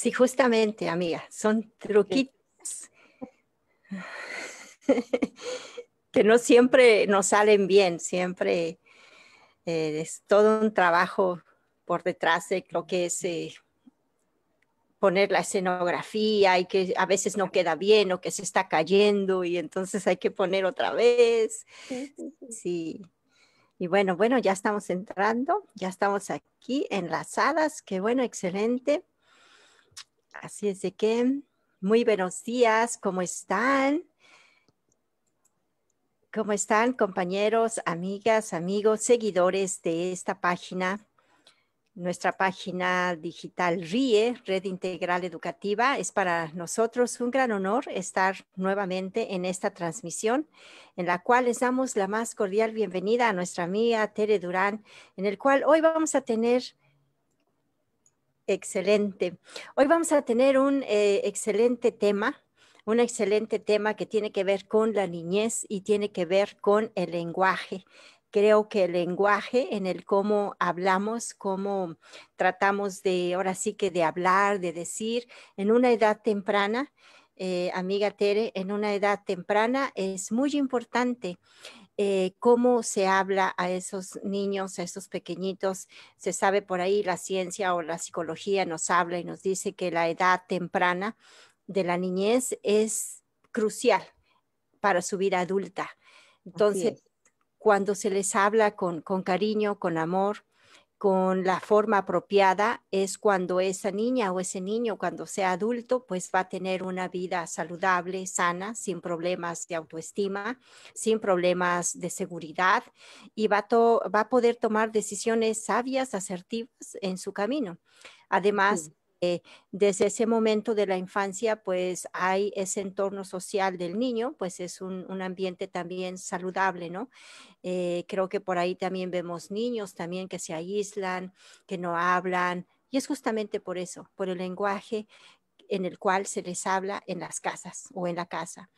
Sí, justamente, amiga, son truquitos que no siempre nos salen bien, siempre eh, es todo un trabajo por detrás de lo que es eh, poner la escenografía y que a veces no queda bien o que se está cayendo y entonces hay que poner otra vez. Sí. Y bueno, bueno, ya estamos entrando, ya estamos aquí enlazadas, qué bueno, excelente. Así es de que, muy buenos días, ¿cómo están? ¿Cómo están compañeros, amigas, amigos, seguidores de esta página? Nuestra página digital RIE, Red Integral Educativa, es para nosotros un gran honor estar nuevamente en esta transmisión, en la cual les damos la más cordial bienvenida a nuestra amiga Tere Durán, en el cual hoy vamos a tener Excelente. Hoy vamos a tener un eh, excelente tema, un excelente tema que tiene que ver con la niñez y tiene que ver con el lenguaje. Creo que el lenguaje en el cómo hablamos, cómo tratamos de, ahora sí que de hablar, de decir, en una edad temprana, eh, amiga Tere, en una edad temprana es muy importante. Eh, cómo se habla a esos niños, a esos pequeñitos. Se sabe por ahí, la ciencia o la psicología nos habla y nos dice que la edad temprana de la niñez es crucial para su vida adulta. Entonces, cuando se les habla con cariño, con amor, con la forma apropiada es cuando esa niña o ese niño, cuando sea adulto, pues va a tener una vida saludable, sana, sin problemas de autoestima, sin problemas de seguridad y va a, va a poder tomar decisiones sabias, asertivas en su camino. Además, eh, desde ese momento de la infancia, pues hay ese entorno social del niño, pues es un, ambiente también saludable, ¿no? Eh, creo que por ahí también vemos niños también que se aíslan, que no hablan, y es justamente por eso, por el lenguaje en el cual se les habla en las casas o en la casa.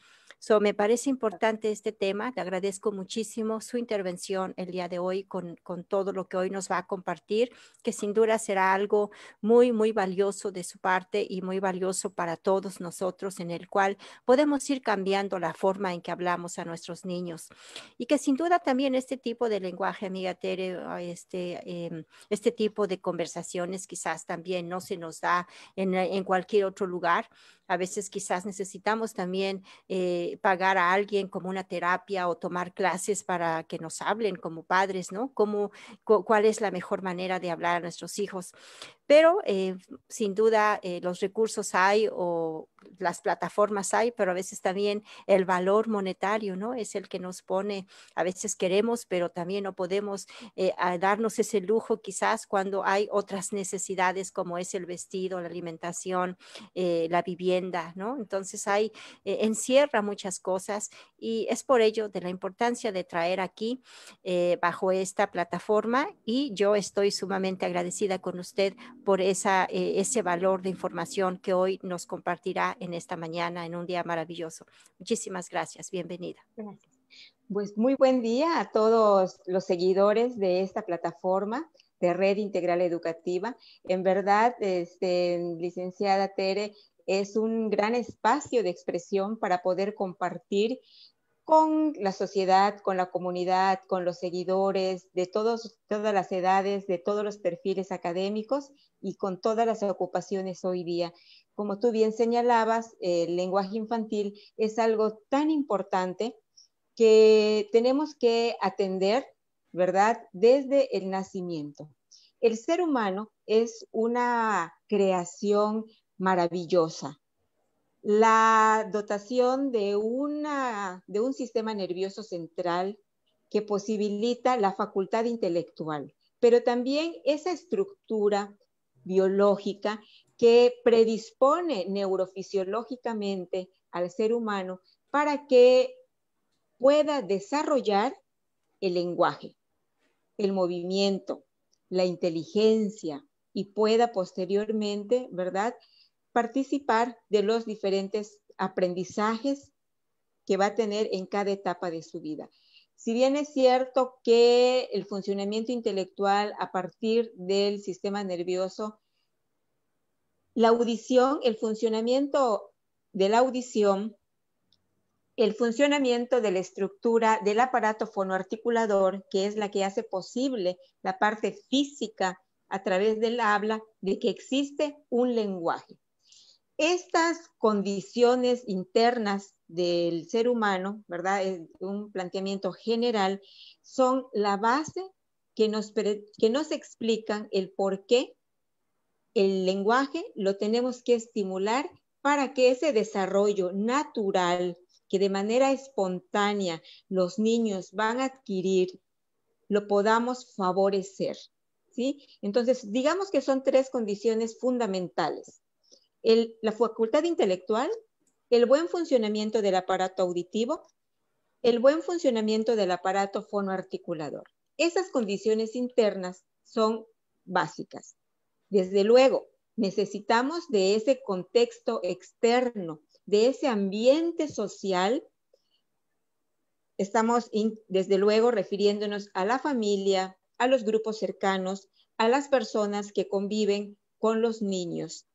So, me parece importante este tema. le agradezco muchísimo su intervención el día de hoy con, con todo lo que hoy nos va a compartir, que sin duda será algo muy, muy valioso de su parte y muy valioso para todos nosotros, en el cual podemos ir cambiando la forma en que hablamos a nuestros niños. Y que sin duda también este tipo de lenguaje, amiga Tere, ah, este, em, este tipo de conversaciones quizás también no se nos da en, en cualquier otro lugar. A veces quizás necesitamos también eh, pagar a alguien como una terapia o tomar clases para que nos hablen como padres, ¿no? ¿Cómo, ¿Cuál es la mejor manera de hablar a nuestros hijos? Pero eh, sin duda eh, los recursos hay o las plataformas hay, pero a veces también el valor monetario, ¿no? Es el que nos pone, a veces queremos, pero también no podemos darnos ese lujo quizás cuando hay otras necesidades como es el vestido, la alimentación, la vivienda ¿no? Entonces hay, eh, encierra muchas cosas y es por ello de la importancia de traer aquí eh, bajo esta plataforma y yo estoy sumamente agradecida con usted por esa, eh, ese valor de información que hoy nos compartirá en esta mañana, en un día maravilloso. Muchísimas gracias, bienvenida. Pues muy buen día a todos los seguidores de esta plataforma de Red Integral Educativa. En verdad, este, licenciada Tere, es un gran espacio de expresión para poder compartir con la sociedad, con la comunidad, con los seguidores de todos, todas las edades, de todos los perfiles académicos y con todas las ocupaciones hoy día. Como tú bien señalabas, el lenguaje infantil es algo tan importante que tenemos que atender, ¿verdad?, desde el nacimiento. El ser humano es una creación maravillosa. La dotación de, una, de un sistema nervioso central que posibilita la facultad intelectual, pero también esa estructura biológica que predispone neurofisiológicamente al ser humano para que pueda desarrollar el lenguaje, el movimiento, la inteligencia y pueda posteriormente, ¿verdad?, participar de los diferentes aprendizajes que va a tener en cada etapa de su vida. Si bien es cierto que el funcionamiento intelectual a partir del sistema nervioso, la audición, el funcionamiento de la audición, el funcionamiento de la estructura del aparato fonoarticulador, que es la que hace posible la parte física a través del habla de que existe un lenguaje. Estas condiciones internas del ser humano, ¿verdad? Es un planteamiento general, son la base que nos, que nos explican el por qué el lenguaje lo tenemos que estimular para que ese desarrollo natural que de manera espontánea los niños van a adquirir, lo podamos favorecer. Entonces, digamos que son tres condiciones fundamentales la facultad intelectual, el buen funcionamiento del aparato auditivo, el buen funcionamiento del aparato fonoarticulador. Esas condiciones internas son básicas. Desde luego, necesitamos de ese contexto externo, de ese ambiente social. Estamos, desde luego, refiriéndonos a la familia, a los grupos cercanos, a las personas que conviven con los niños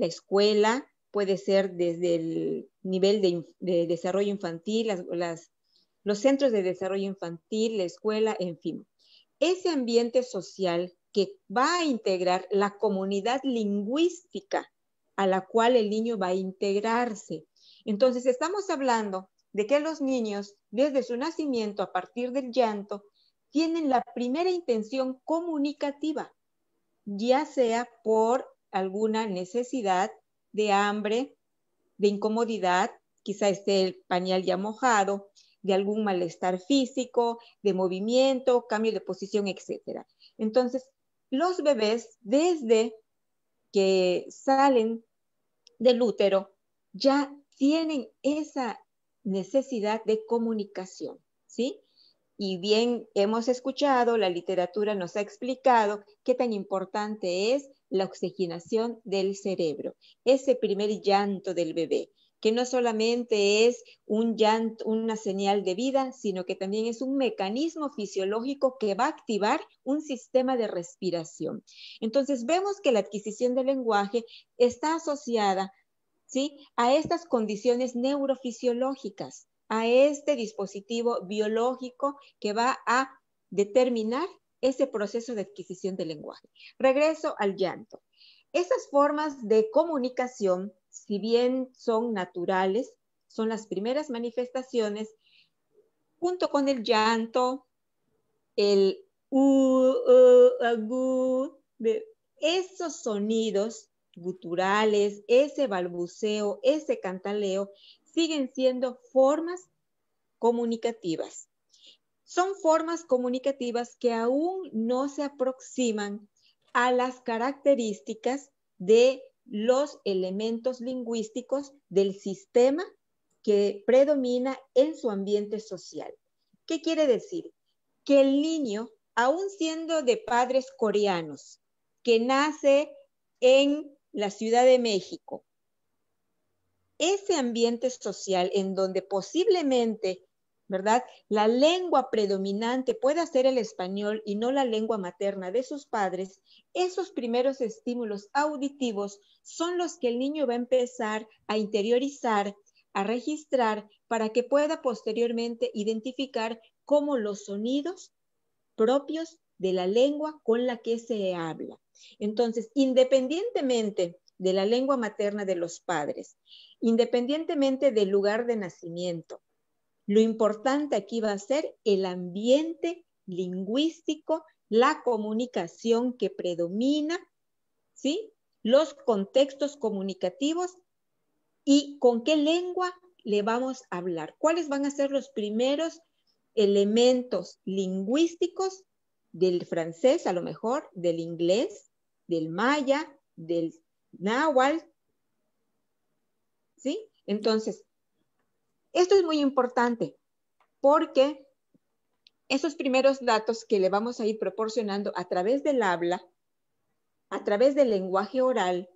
la escuela, puede ser desde el nivel de, desarrollo infantil, los centros de desarrollo infantil, la escuela, en fin. Ese ambiente social que va a integrar la comunidad lingüística a la cual el niño va a integrarse. Entonces estamos hablando de que los niños, desde su nacimiento, a partir del llanto, tienen la primera intención comunicativa, ya sea por alguna necesidad de hambre, de incomodidad, quizá esté el pañal ya mojado, de algún malestar físico, de movimiento, cambio de posición, etc. Entonces, los bebés desde que salen del útero ya tienen esa necesidad de comunicación, ¿sí? y bien hemos escuchado, la literatura nos ha explicado qué tan importante es la oxigenación del cerebro, ese primer llanto del bebé que no solamente es un llanto, una señal de vida, sino que también es un mecanismo fisiológico que va a activar un sistema de respiración. Entonces vemos que la adquisición del lenguaje está asociada ¿sí? a estas condiciones neurofisiológicas a este dispositivo biológico que va a determinar ese proceso de adquisición del lenguaje. Regreso al llanto. Esas formas de comunicación, si bien son naturales, son las primeras manifestaciones, junto con el llanto, el u, uh, esos sonidos guturales, ese balbuceo, ese cantaleo, siguen siendo formas comunicativas. Son formas comunicativas que aún no se aproximan a las características de los elementos lingüísticos del sistema que predomina en su ambiente social. ¿Qué quiere decir? Que el niño, aún siendo de padres coreanos, que nace en la Ciudad de México, ese ambiente social en donde posiblemente, ¿verdad? La lengua predominante pueda ser el español y no la lengua materna de sus padres, esos primeros estímulos auditivos son los que el niño va a empezar a interiorizar, a registrar, para que pueda posteriormente identificar como los sonidos propios de la lengua con la que se habla. Entonces, independientemente de la lengua materna de los padres, independientemente del lugar de nacimiento. Lo importante aquí va a ser el ambiente lingüístico, la comunicación que predomina, ¿sí? Los contextos comunicativos y con qué lengua le vamos a hablar. ¿Cuáles van a ser los primeros elementos lingüísticos del francés, a lo mejor, del inglés, del maya, del náhuatl, ¿sí? Entonces, esto es muy importante porque esos primeros datos que le vamos a ir proporcionando a través del habla, a través del lenguaje oral,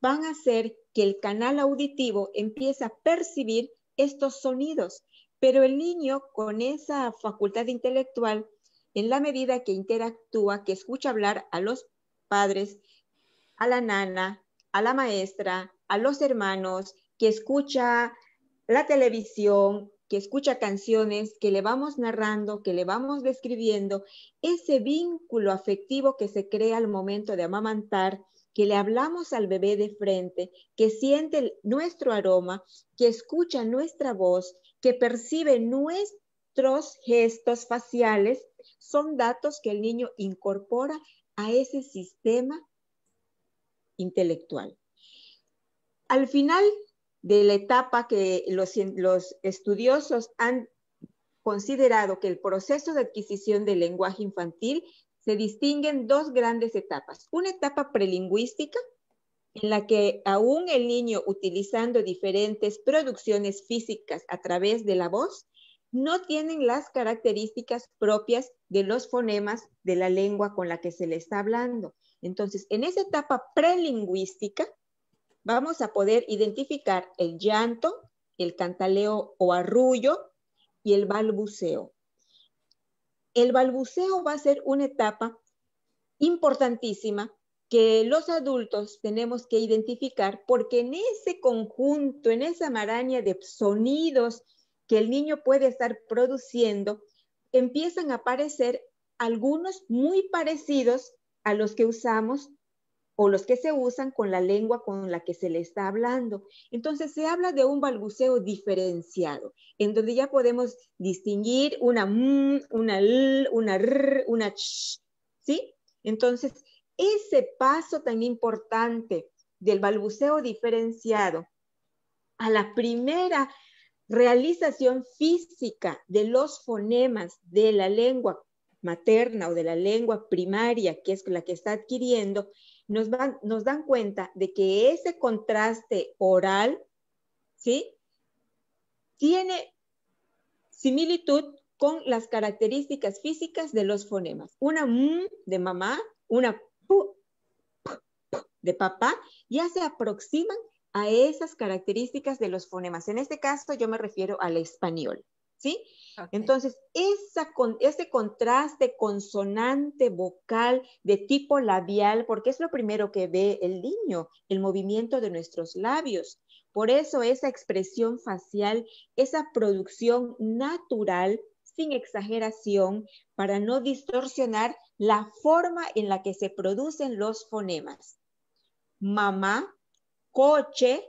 van a hacer que el canal auditivo empiece a percibir estos sonidos. Pero el niño con esa facultad intelectual, en la medida que interactúa, que escucha hablar a los padres, a la nana, a la maestra, a los hermanos, que escucha la televisión, que escucha canciones, que le vamos narrando, que le vamos describiendo, ese vínculo afectivo que se crea al momento de amamantar, que le hablamos al bebé de frente, que siente nuestro aroma, que escucha nuestra voz, que percibe nuestros gestos faciales, son datos que el niño incorpora a ese sistema intelectual. Al final de la etapa que los, los estudiosos han considerado que el proceso de adquisición del lenguaje infantil se distingue en dos grandes etapas. Una etapa prelingüística, en la que aún el niño utilizando diferentes producciones físicas a través de la voz, no tienen las características propias de los fonemas de la lengua con la que se le está hablando. Entonces, en esa etapa prelingüística, vamos a poder identificar el llanto, el cantaleo o arrullo y el balbuceo. El balbuceo va a ser una etapa importantísima que los adultos tenemos que identificar porque en ese conjunto, en esa maraña de sonidos que el niño puede estar produciendo, empiezan a aparecer algunos muy parecidos a los que usamos o los que se usan con la lengua con la que se le está hablando. Entonces se habla de un balbuceo diferenciado, en donde ya podemos distinguir una m, una l, una r, una ch, ¿sí? Entonces, ese paso tan importante del balbuceo diferenciado a la primera realización física de los fonemas de la lengua materna o de la lengua primaria, que es la que está adquiriendo, nos, dan cuenta de que ese contraste oral, ¿sí? Tiene similitud con las características físicas de los fonemas. Una de mamá, una de papá, ya se aproximan a esas características de los fonemas. En este caso yo me refiero al español. ¿sí? Entonces, ese contraste consonante vocal de tipo labial, porque es lo primero que ve el niño, el movimiento de nuestros labios. Por eso esa expresión facial, esa producción natural, sin exageración, para no distorsionar la forma en la que se producen los fonemas. Mamá, coche,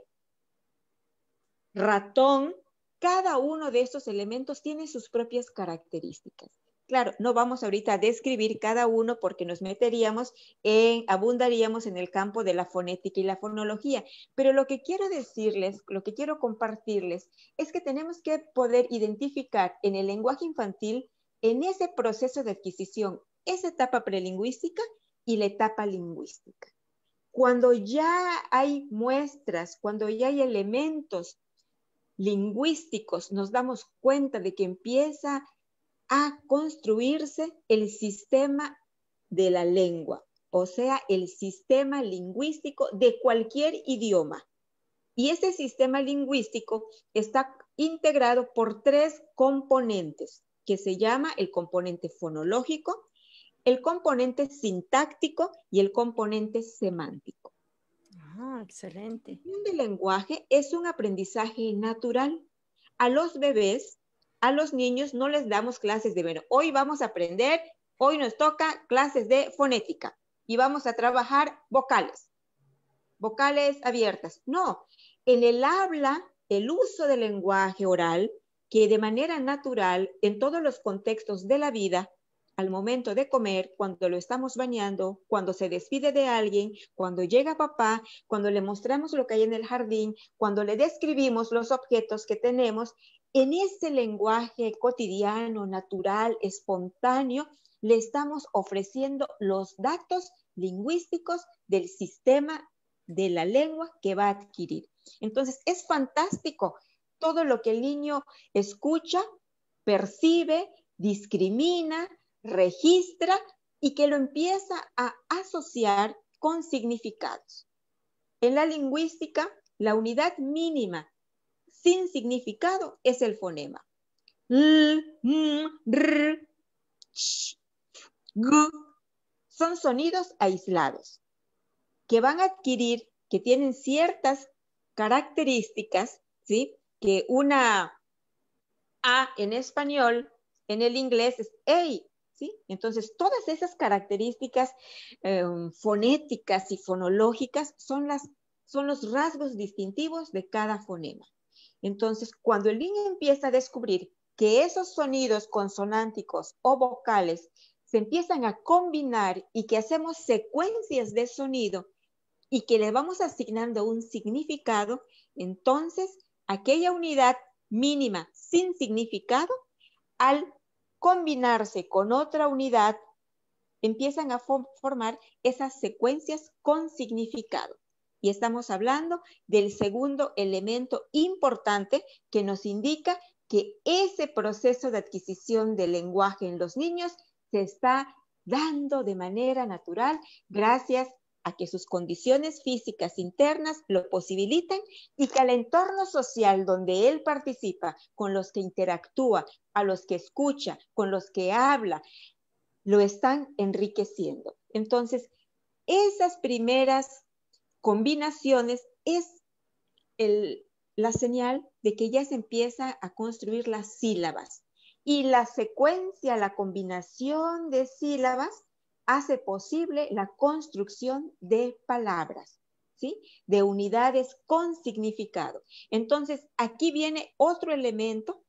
ratón, cada uno de estos elementos tiene sus propias características. Claro, no vamos ahorita a describir cada uno porque nos meteríamos en, abundaríamos en el campo de la fonética y la fonología, pero lo que quiero decirles, lo que quiero compartirles es que tenemos que poder identificar en el lenguaje infantil, en ese proceso de adquisición, esa etapa prelingüística y la etapa lingüística. Cuando ya hay muestras, cuando ya hay elementos lingüísticos nos damos cuenta de que empieza a construirse el sistema de la lengua, o sea, el sistema lingüístico de cualquier idioma. Y ese sistema lingüístico está integrado por tres componentes, que se llama el componente fonológico, el componente sintáctico y el componente semántico. Ah, excelente. El lenguaje es un aprendizaje natural. A los bebés, a los niños no les damos clases de, bueno, hoy vamos a aprender, hoy nos toca clases de fonética y vamos a trabajar vocales, vocales abiertas. No, en el habla, el uso del lenguaje oral, que de manera natural en todos los contextos de la vida al momento de comer, cuando lo estamos bañando, cuando se despide de alguien, cuando llega papá, cuando le mostramos lo que hay en el jardín, cuando le describimos los objetos que tenemos, en ese lenguaje cotidiano, natural, espontáneo, le estamos ofreciendo los datos lingüísticos del sistema de la lengua que va a adquirir. Entonces, es fantástico todo lo que el niño escucha, percibe, discrimina, registra y que lo empieza a asociar con significados. En la lingüística, la unidad mínima sin significado es el fonema. son sonidos aislados que van a adquirir, que tienen ciertas características, ¿sí? Que una A en español, en el inglés es EI entonces, todas esas características eh, fonéticas y fonológicas son, las, son los rasgos distintivos de cada fonema. Entonces, cuando el niño empieza a descubrir que esos sonidos consonánticos o vocales se empiezan a combinar y que hacemos secuencias de sonido y que le vamos asignando un significado, entonces aquella unidad mínima sin significado, al combinarse con otra unidad, empiezan a formar esas secuencias con significado. Y estamos hablando del segundo elemento importante que nos indica que ese proceso de adquisición del lenguaje en los niños se está dando de manera natural gracias a que sus condiciones físicas internas lo posibiliten y que el entorno social donde él participa, con los que interactúa, a los que escucha, con los que habla, lo están enriqueciendo. Entonces, esas primeras combinaciones es la señal de que ya se empieza a construir las sílabas. Y la secuencia, la combinación de sílabas hace posible la construcción de palabras, ¿sí? De unidades con significado. Entonces, aquí viene otro elemento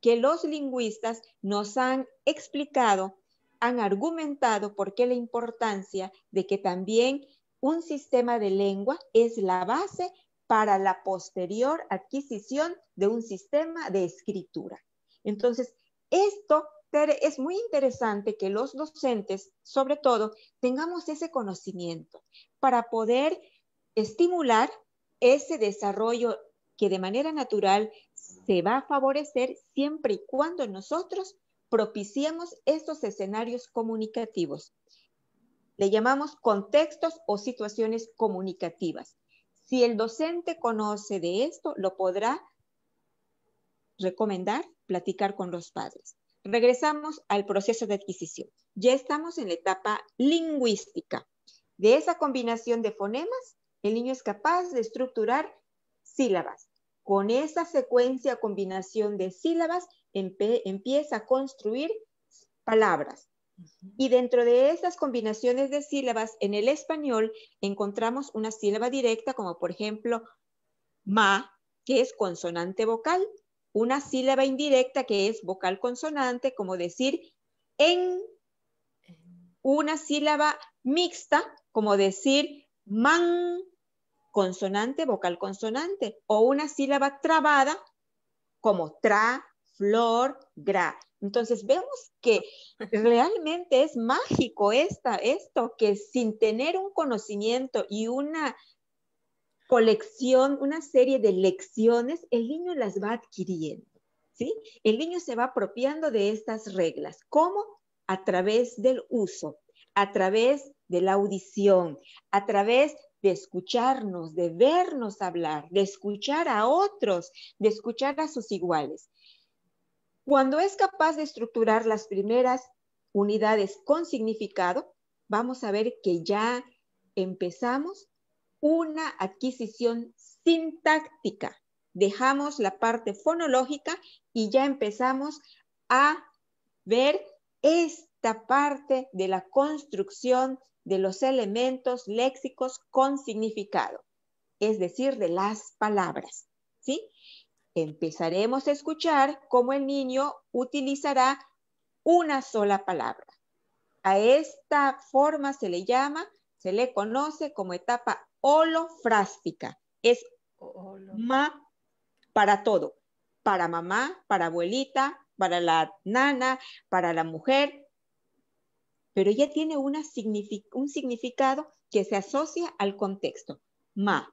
que los lingüistas nos han explicado, han argumentado por qué la importancia de que también un sistema de lengua es la base para la posterior adquisición de un sistema de escritura. Entonces, esto es muy interesante que los docentes, sobre todo, tengamos ese conocimiento para poder estimular ese desarrollo que de manera natural se va a favorecer siempre y cuando nosotros propiciemos estos escenarios comunicativos. Le llamamos contextos o situaciones comunicativas. Si el docente conoce de esto, lo podrá recomendar, platicar con los padres. Regresamos al proceso de adquisición. Ya estamos en la etapa lingüística. De esa combinación de fonemas, el niño es capaz de estructurar sílabas. Con esa secuencia, combinación de sílabas, empieza a construir palabras. Y dentro de esas combinaciones de sílabas en el español encontramos una sílaba directa como por ejemplo ma, que es consonante vocal, una sílaba indirecta que es vocal consonante, como decir en una sílaba mixta, como decir man, consonante, vocal consonante, o una sílaba trabada, como tra, flor, gra. Entonces vemos que realmente es mágico esta, esto, que sin tener un conocimiento y una colección, una serie de lecciones, el niño las va adquiriendo, ¿sí? El niño se va apropiando de estas reglas. ¿Cómo? A través del uso, a través de la audición, a través de escucharnos, de vernos hablar, de escuchar a otros, de escuchar a sus iguales. Cuando es capaz de estructurar las primeras unidades con significado, vamos a ver que ya empezamos una adquisición sintáctica. Dejamos la parte fonológica y ya empezamos a ver esta parte de la construcción de los elementos léxicos con significado, es decir, de las palabras. ¿Sí? Empezaremos a escuchar cómo el niño utilizará una sola palabra. A esta forma se le llama, se le conoce como etapa holofrástica. Es ma para todo, para mamá, para abuelita, para la nana, para la mujer, pero ella tiene una un significado que se asocia al contexto. Ma,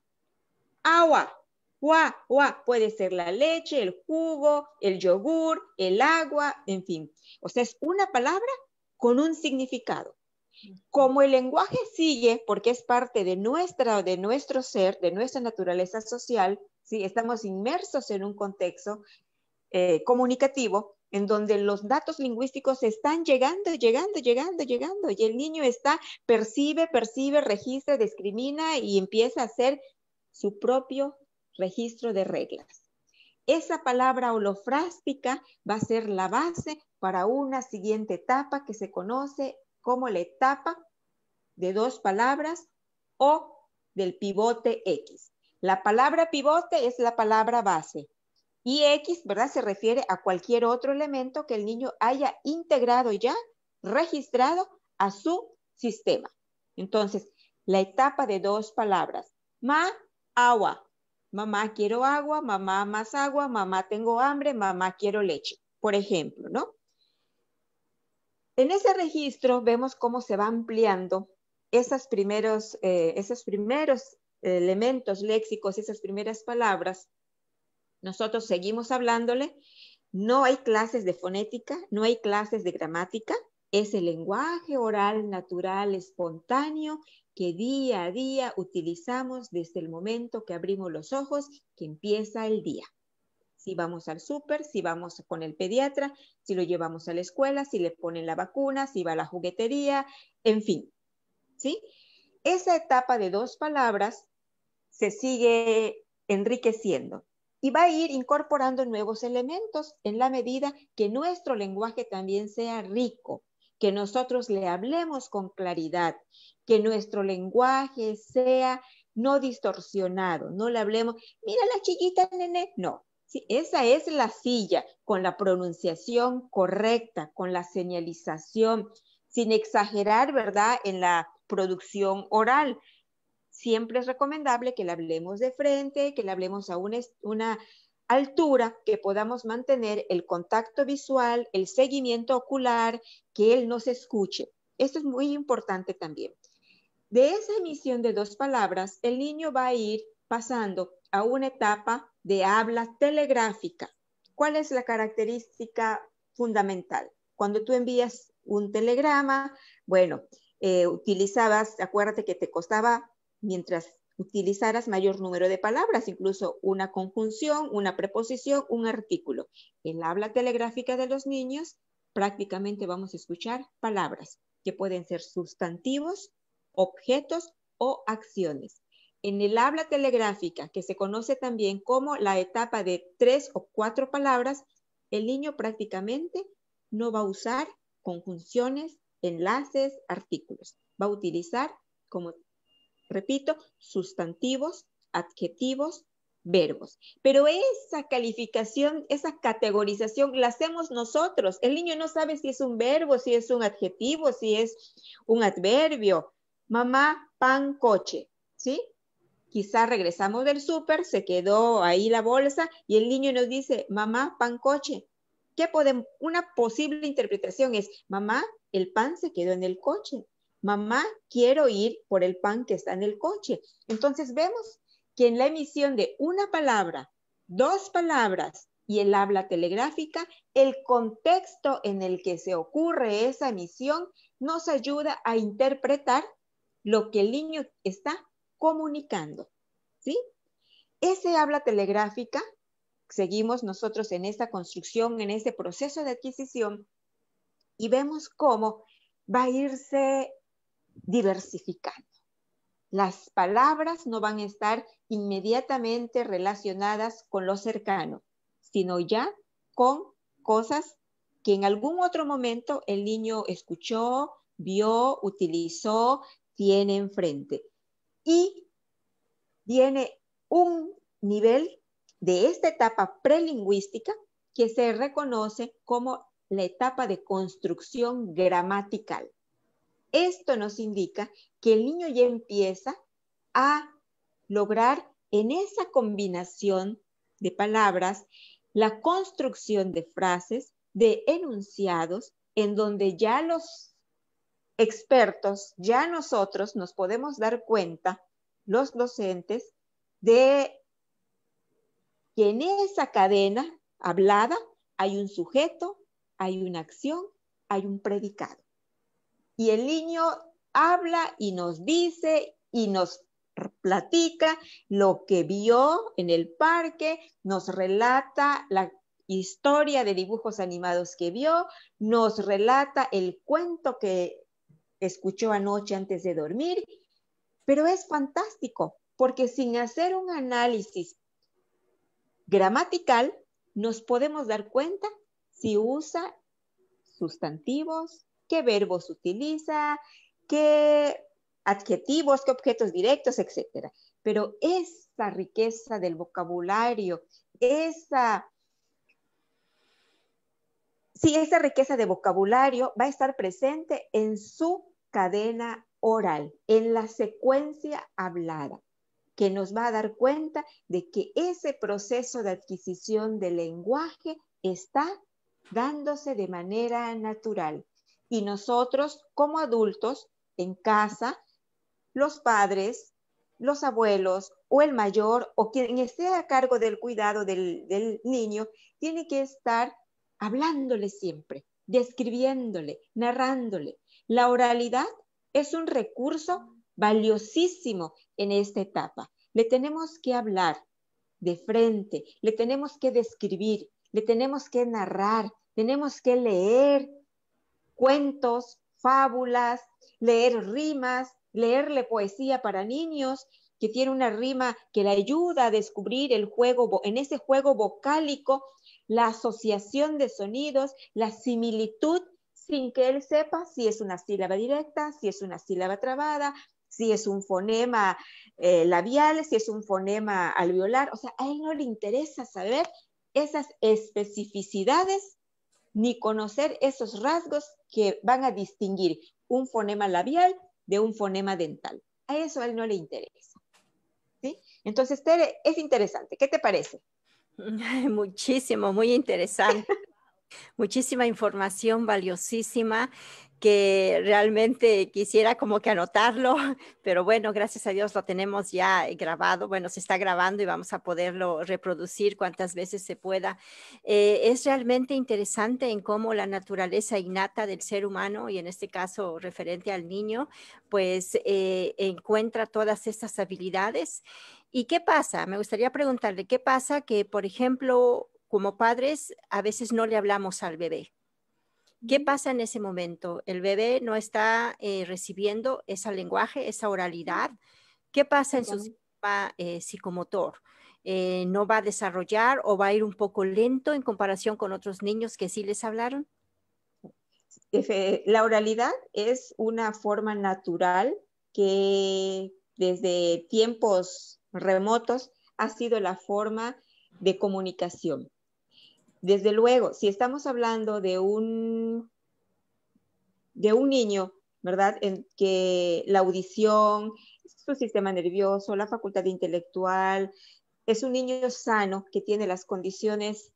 agua, gua, gua, puede ser la leche, el jugo, el yogur, el agua, en fin. O sea, es una palabra con un significado. Como el lenguaje sigue, porque es parte de, nuestra, de nuestro ser, de nuestra naturaleza social, ¿sí? estamos inmersos en un contexto eh, comunicativo en donde los datos lingüísticos están llegando, llegando, llegando, llegando, y el niño está, percibe, percibe, registra, discrimina y empieza a hacer su propio registro de reglas. Esa palabra holofrástica va a ser la base para una siguiente etapa que se conoce como la etapa de dos palabras o del pivote X. La palabra pivote es la palabra base y X, ¿verdad? Se refiere a cualquier otro elemento que el niño haya integrado ya, registrado a su sistema. Entonces, la etapa de dos palabras, ma, agua. Mamá quiero agua, mamá más agua, mamá tengo hambre, mamá quiero leche, por ejemplo, ¿no? En ese registro vemos cómo se va ampliando primeros, eh, esos primeros elementos léxicos, esas primeras palabras. Nosotros seguimos hablándole. No hay clases de fonética, no hay clases de gramática. Es el lenguaje oral natural, espontáneo, que día a día utilizamos desde el momento que abrimos los ojos, que empieza el día si vamos al súper, si vamos con el pediatra, si lo llevamos a la escuela, si le ponen la vacuna, si va a la juguetería, en fin. ¿Sí? Esa etapa de dos palabras se sigue enriqueciendo y va a ir incorporando nuevos elementos en la medida que nuestro lenguaje también sea rico, que nosotros le hablemos con claridad, que nuestro lenguaje sea no distorsionado, no le hablemos, mira la chiquita nene, no, esa es la silla, con la pronunciación correcta, con la señalización, sin exagerar, ¿verdad?, en la producción oral. Siempre es recomendable que le hablemos de frente, que le hablemos a una, una altura que podamos mantener el contacto visual, el seguimiento ocular, que él nos escuche. Esto es muy importante también. De esa emisión de dos palabras, el niño va a ir pasando a una etapa de habla telegráfica. ¿Cuál es la característica fundamental? Cuando tú envías un telegrama, bueno, eh, utilizabas, acuérdate que te costaba, mientras utilizaras mayor número de palabras, incluso una conjunción, una preposición, un artículo. En la habla telegráfica de los niños prácticamente vamos a escuchar palabras que pueden ser sustantivos, objetos o acciones en el habla telegráfica, que se conoce también como la etapa de tres o cuatro palabras, el niño prácticamente no va a usar conjunciones, enlaces, artículos. Va a utilizar, como repito, sustantivos, adjetivos, verbos. Pero esa calificación, esa categorización la hacemos nosotros. El niño no sabe si es un verbo, si es un adjetivo, si es un adverbio. Mamá, pan, coche. ¿Sí? quizás regresamos del súper, se quedó ahí la bolsa y el niño nos dice, mamá, coche. ¿Qué podemos? Una posible interpretación es, mamá, el pan se quedó en el coche. Mamá, quiero ir por el pan que está en el coche. Entonces vemos que en la emisión de una palabra, dos palabras y el habla telegráfica, el contexto en el que se ocurre esa emisión nos ayuda a interpretar lo que el niño está comunicando, ¿sí? Ese habla telegráfica, seguimos nosotros en esta construcción, en este proceso de adquisición y vemos cómo va a irse diversificando. Las palabras no van a estar inmediatamente relacionadas con lo cercano, sino ya con cosas que en algún otro momento el niño escuchó, vio, utilizó, tiene enfrente y viene un nivel de esta etapa prelingüística que se reconoce como la etapa de construcción gramatical. Esto nos indica que el niño ya empieza a lograr en esa combinación de palabras la construcción de frases, de enunciados, en donde ya los expertos, ya nosotros nos podemos dar cuenta, los docentes, de que en esa cadena hablada hay un sujeto, hay una acción, hay un predicado. Y el niño habla y nos dice y nos platica lo que vio en el parque, nos relata la historia de dibujos animados que vio, nos relata el cuento que escuchó anoche antes de dormir, pero es fantástico porque sin hacer un análisis gramatical nos podemos dar cuenta si usa sustantivos, qué verbos utiliza, qué adjetivos, qué objetos directos, etc. Pero esa riqueza del vocabulario, esa si esa riqueza de vocabulario va a estar presente en su cadena oral, en la secuencia hablada, que nos va a dar cuenta de que ese proceso de adquisición del lenguaje está dándose de manera natural. Y nosotros como adultos en casa, los padres, los abuelos o el mayor o quien esté a cargo del cuidado del niño, tiene que estar hablándole siempre, describiéndole, narrándole. La oralidad es un recurso valiosísimo en esta etapa. Le tenemos que hablar de frente, le tenemos que describir, le tenemos que narrar, tenemos que leer cuentos, fábulas, leer rimas, leerle poesía para niños que tiene una rima que le ayuda a descubrir el juego en ese juego vocálico la asociación de sonidos, la similitud sin que él sepa si es una sílaba directa, si es una sílaba trabada, si es un fonema eh, labial, si es un fonema alveolar. O sea, a él no le interesa saber esas especificidades ni conocer esos rasgos que van a distinguir un fonema labial de un fonema dental. A eso a él no le interesa. Entonces, Tere, es interesante. ¿Qué te parece? Muchísimo, muy interesante. Muchísima información valiosísima que realmente quisiera como que anotarlo, pero bueno, gracias a Dios lo tenemos ya grabado, bueno, se está grabando y vamos a poderlo reproducir cuantas veces se pueda. Eh, es realmente interesante en cómo la naturaleza innata del ser humano, y en este caso referente al niño, pues eh, encuentra todas estas habilidades ¿Y qué pasa? Me gustaría preguntarle, ¿qué pasa que, por ejemplo, como padres a veces no le hablamos al bebé? ¿Qué pasa en ese momento? El bebé no está eh, recibiendo ese lenguaje, esa oralidad. ¿Qué pasa en su eh, psicomotor? Eh, ¿No va a desarrollar o va a ir un poco lento en comparación con otros niños que sí les hablaron? La oralidad es una forma natural que desde tiempos remotos ha sido la forma de comunicación. Desde luego, si estamos hablando de un, de un niño, ¿verdad? En que la audición, su sistema nervioso, la facultad intelectual, es un niño sano que tiene las condiciones,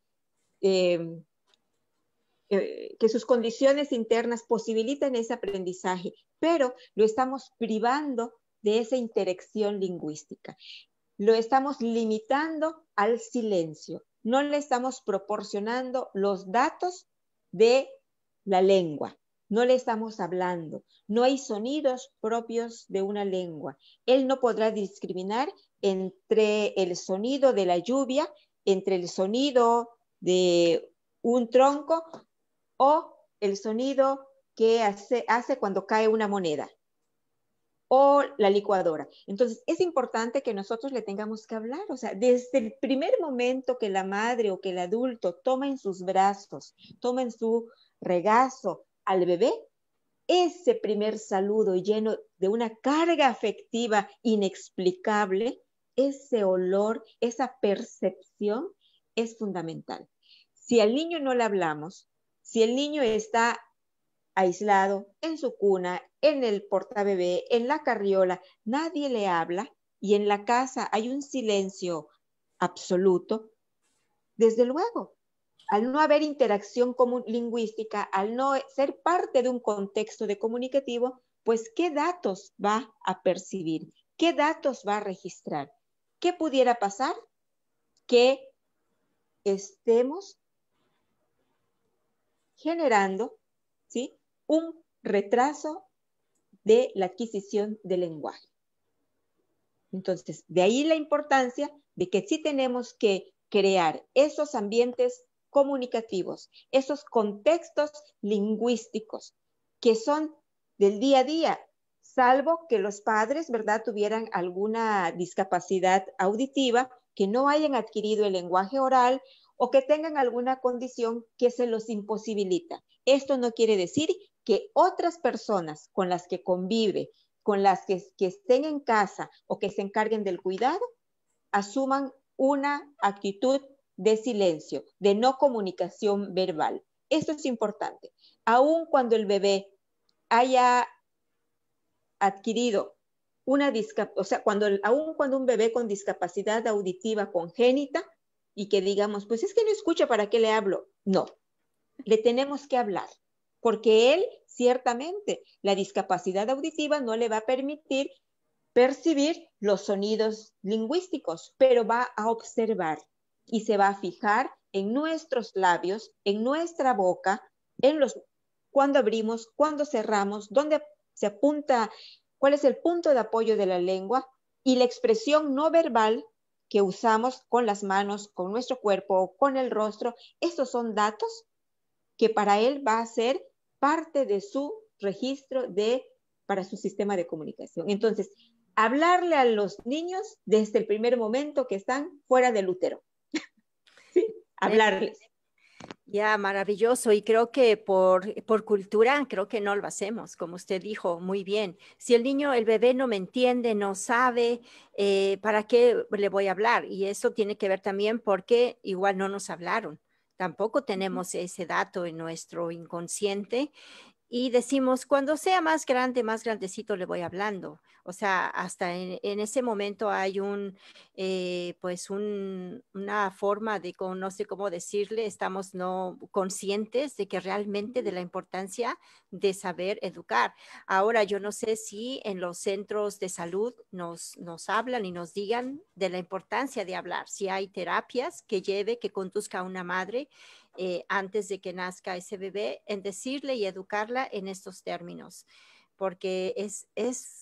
eh, eh, que sus condiciones internas posibilitan ese aprendizaje, pero lo estamos privando de esa interacción lingüística lo estamos limitando al silencio. No le estamos proporcionando los datos de la lengua. No le estamos hablando. No hay sonidos propios de una lengua. Él no podrá discriminar entre el sonido de la lluvia, entre el sonido de un tronco o el sonido que hace, hace cuando cae una moneda o la licuadora. Entonces, es importante que nosotros le tengamos que hablar, o sea, desde el primer momento que la madre o que el adulto toma en sus brazos, toma en su regazo al bebé, ese primer saludo lleno de una carga afectiva inexplicable, ese olor, esa percepción es fundamental. Si al niño no le hablamos, si el niño está aislado, en su cuna, en el portabebé, en la carriola, nadie le habla y en la casa hay un silencio absoluto, desde luego, al no haber interacción lingüística, al no ser parte de un contexto de comunicativo, pues qué datos va a percibir, qué datos va a registrar, qué pudiera pasar que estemos generando un retraso de la adquisición del lenguaje. Entonces, de ahí la importancia de que sí tenemos que crear esos ambientes comunicativos, esos contextos lingüísticos que son del día a día, salvo que los padres, ¿verdad?, tuvieran alguna discapacidad auditiva, que no hayan adquirido el lenguaje oral o que tengan alguna condición que se los imposibilita. Esto no quiere decir que otras personas con las que convive, con las que, estén en casa o que se encarguen del cuidado, asuman una actitud de silencio, de no comunicación verbal. Esto es importante. Aun cuando el bebé haya adquirido una discapacidad, o sea, cuando, aun cuando un bebé con discapacidad auditiva congénita y que digamos, pues es que no escucha, ¿para qué le hablo? No, le tenemos que hablar porque él, ciertamente, la discapacidad auditiva no le va a permitir percibir los sonidos lingüísticos, pero va a observar y se va a fijar en nuestros labios, en nuestra boca, en los cuando abrimos, cuando cerramos, dónde se apunta, cuál es el punto de apoyo de la lengua y la expresión no verbal que usamos con las manos, con nuestro cuerpo, con el rostro. Estos son datos que para él va a ser parte de su registro de, para su sistema de comunicación. Entonces, hablarle a los niños desde el primer momento que están fuera del útero. Hablarles. Ya, maravilloso. Y creo que por, por, cultura, creo que no lo hacemos, como usted dijo, muy bien. Si el niño, el bebé no me entiende, no sabe, eh, ¿para qué le voy a hablar? Y eso tiene que ver también porque igual no nos hablaron. Tampoco tenemos ese dato en nuestro inconsciente y decimos, cuando sea más grande, más grandecito le voy hablando. O sea, hasta en, ese momento hay un, eh, pues una forma de, no sé cómo decirle, estamos no conscientes de que realmente de la importancia de saber educar. Ahora, yo no sé si en los centros de salud nos, nos hablan y nos digan de la importancia de hablar, si hay terapias que lleve, que conduzca a una madre eh, antes de que nazca ese bebé, en decirle y educarla en estos términos, porque es,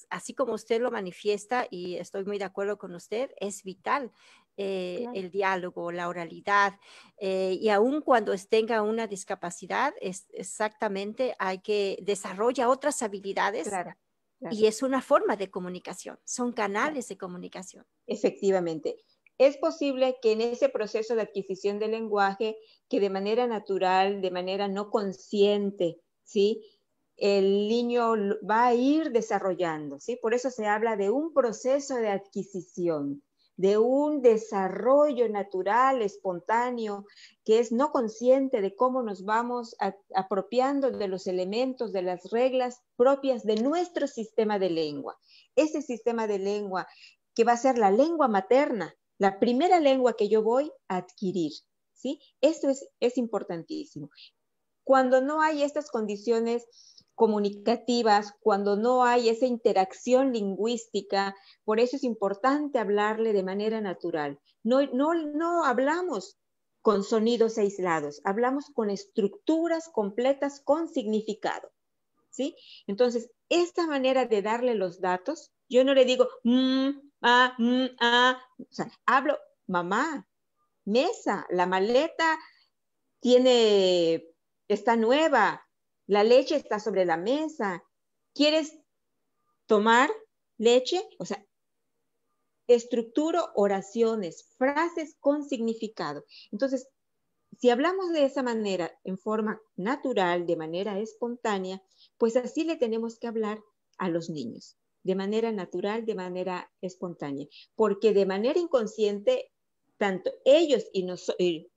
así como usted lo manifiesta y estoy muy de acuerdo con usted, es vital. Eh, el diálogo, la oralidad eh, y aun cuando tenga una discapacidad, es, exactamente hay que desarrollar otras habilidades Y es una forma de comunicación, son canales de comunicación. Efectivamente es posible que en ese proceso de adquisición del lenguaje, que de manera natural, de manera no consciente, ¿sí? el niño va a ir desarrollando, ¿sí? Por eso se habla de un proceso de adquisición, de un desarrollo natural, espontáneo, que es no consciente de cómo nos vamos apropiando de los elementos, de las reglas propias de nuestro sistema de lengua. Ese sistema de lengua que va a ser la lengua materna, la primera lengua que yo voy a adquirir, ¿sí? Esto es, es importantísimo. Cuando no hay estas condiciones comunicativas, cuando no hay esa interacción lingüística, por eso es importante hablarle de manera natural. No, no, no hablamos con sonidos aislados, hablamos con estructuras completas con significado. ¿Sí? Entonces, esta manera de darle los datos, yo no le digo, mm, ah, ah. O sea, hablo, mamá, mesa, la maleta tiene, está nueva, la leche está sobre la mesa, ¿quieres tomar leche? O sea, estructuro oraciones, frases con significado. Entonces, si hablamos de esa manera, en forma natural, de manera espontánea, pues así le tenemos que hablar a los niños de manera natural, de manera espontánea, porque de manera inconsciente, tanto ellos y,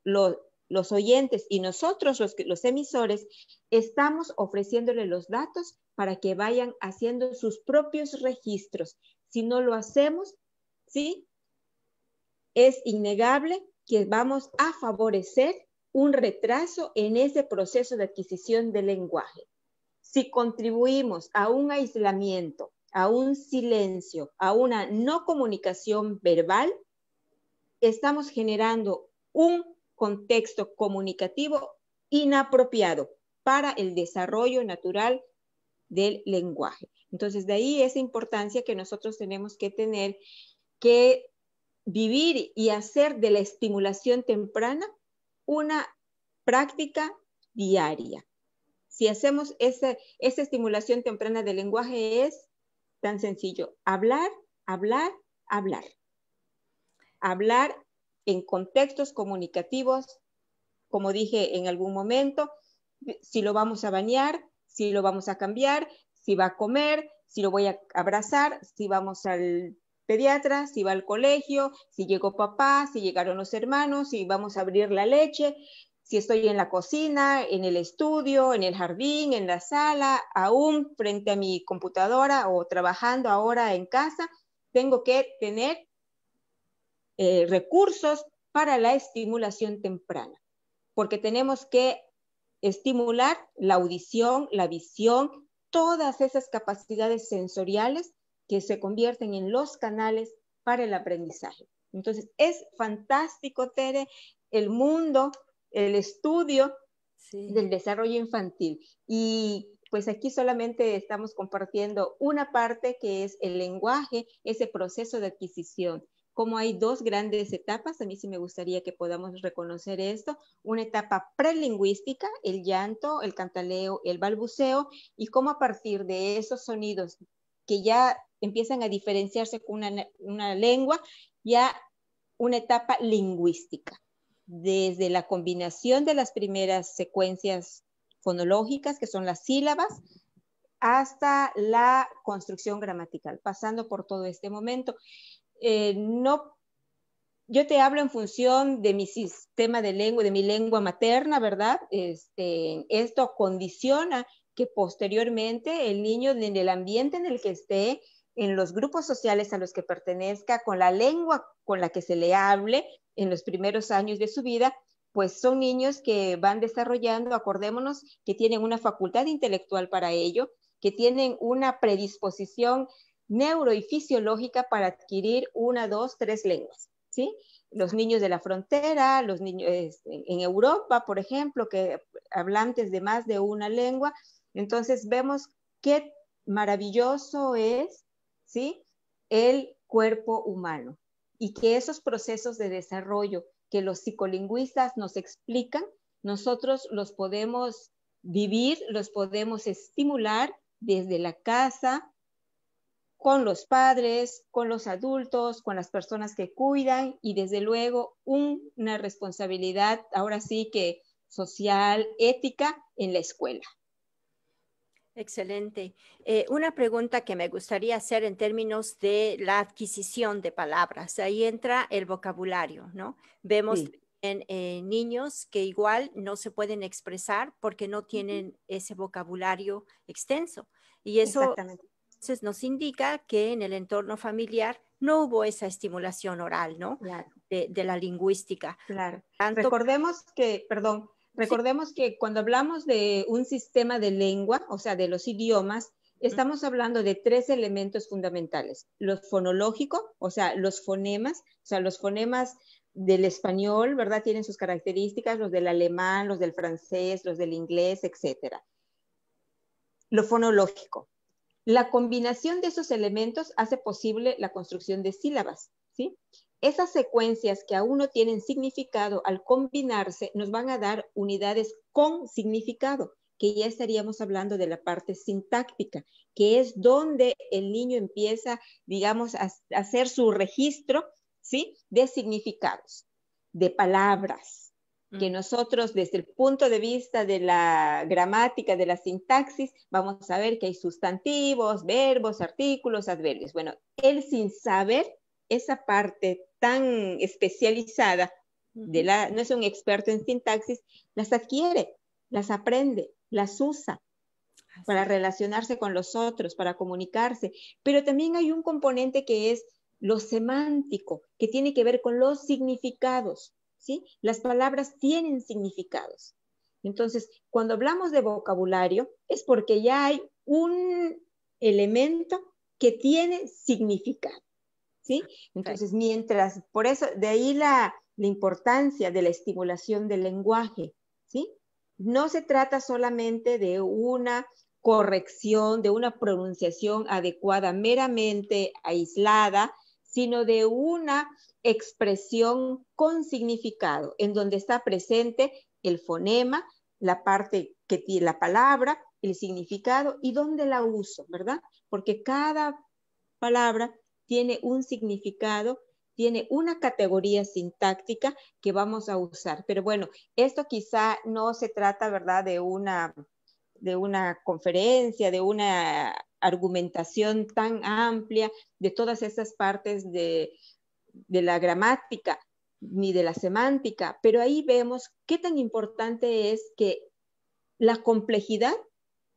los, oyentes y nosotros, los, los emisores, estamos ofreciéndole los datos para que vayan haciendo sus propios registros. Si no lo hacemos, ¿sí? Es innegable que vamos a favorecer un retraso en ese proceso de adquisición del lenguaje. Si contribuimos a un aislamiento a un silencio, a una no comunicación verbal, estamos generando un contexto comunicativo inapropiado para el desarrollo natural del lenguaje. Entonces, de ahí esa importancia que nosotros tenemos que tener que vivir y hacer de la estimulación temprana una práctica diaria. Si hacemos esa, esa estimulación temprana del lenguaje es tan sencillo. Hablar, hablar, hablar. Hablar en contextos comunicativos, como dije en algún momento, si lo vamos a bañar, si lo vamos a cambiar, si va a comer, si lo voy a abrazar, si vamos al pediatra, si va al colegio, si llegó papá, si llegaron los hermanos, si vamos a abrir la leche, si estoy en la cocina, en el estudio, en el jardín, en la sala, aún frente a mi computadora o trabajando ahora en casa, tengo que tener eh, recursos para la estimulación temprana, porque tenemos que estimular la audición, la visión, todas esas capacidades sensoriales que se convierten en los canales para el aprendizaje. Entonces, es fantástico, Tere, el mundo el estudio del desarrollo infantil. Y pues aquí solamente estamos compartiendo una parte que es el lenguaje, ese proceso de adquisición. Como hay dos grandes etapas, a mí sí me gustaría que podamos reconocer esto, una etapa prelingüística, el llanto, el cantaleo, el balbuceo, y cómo a partir de esos sonidos que ya empiezan a diferenciarse con una lengua, ya una etapa lingüística desde la combinación de las primeras secuencias fonológicas, que son las sílabas, hasta la construcción gramatical, pasando por todo este momento. Eh, no, yo te hablo en función de mi sistema de lengua, de mi lengua materna, ¿verdad? Este, esto condiciona que posteriormente el niño en el ambiente en el que esté en los grupos sociales a los que pertenezca, con la lengua con la que se le hable en los primeros años de su vida, pues son niños que van desarrollando, acordémonos, que tienen una facultad intelectual para ello, que tienen una predisposición neuro y fisiológica para adquirir una, dos, tres lenguas, ¿sí? Los niños de la frontera, los niños este, en Europa, por ejemplo, que hablantes de más de una lengua. Entonces vemos qué maravilloso es ¿sí? El cuerpo humano. Y que esos procesos de desarrollo que los psicolingüistas nos explican, nosotros los podemos vivir, los podemos estimular desde la casa, con los padres, con los adultos, con las personas que cuidan y desde luego una responsabilidad, ahora sí que social, ética, en la escuela. Excelente. Eh, una pregunta que me gustaría hacer en términos de la adquisición de palabras. Ahí entra el vocabulario, ¿no? Vemos en eh, niños que igual no se pueden expresar porque no tienen ese vocabulario extenso. Y eso entonces nos indica que en el entorno familiar no hubo esa estimulación oral, ¿no? De, la lingüística. Claro. Recordemos que, perdón, Recordemos que cuando hablamos de un sistema de lengua, o sea, de los idiomas, estamos hablando de tres elementos fundamentales. Lo fonológico, o sea, los fonemas, o sea, los fonemas del español, ¿verdad? Tienen sus características, los del alemán, los del francés, los del inglés, etc. Lo fonológico. La combinación de esos elementos hace posible la construcción de sílabas, ¿sí? Esas secuencias que aún no tienen significado, al combinarse, nos van a dar unidades con significado, que ya estaríamos hablando de la parte sintáctica, que es donde el niño empieza, digamos, a hacer su registro, ¿sí? De significados, de palabras, que mm. nosotros desde el punto de vista de la gramática, de la sintaxis, vamos a ver que hay sustantivos, verbos, artículos, adverbios. Bueno, él sin saber esa parte tan especializada de la, no es un experto en sintaxis, las adquiere, las aprende, las usa para relacionarse con los otros, para comunicarse. Pero también hay un componente que es lo semántico, que tiene que ver con los significados, ¿sí? Las palabras tienen significados. Entonces, cuando hablamos de vocabulario, es porque ya hay un elemento que tiene significado. Entonces, mientras, por eso, de ahí la, importancia de la estimulación del lenguaje, ¿sí? No se trata solamente de una corrección, de una pronunciación adecuada, meramente aislada, sino de una expresión con significado, en donde está presente el fonema, la parte que tiene la palabra, el significado y donde la uso, ¿verdad? Porque cada palabra tiene un significado, tiene una categoría sintáctica que vamos a usar. Pero bueno, esto quizá no se trata, ¿verdad?, de una, de una conferencia, de una argumentación tan amplia de todas esas partes de, de la gramática ni de la semántica, pero ahí vemos qué tan importante es que la complejidad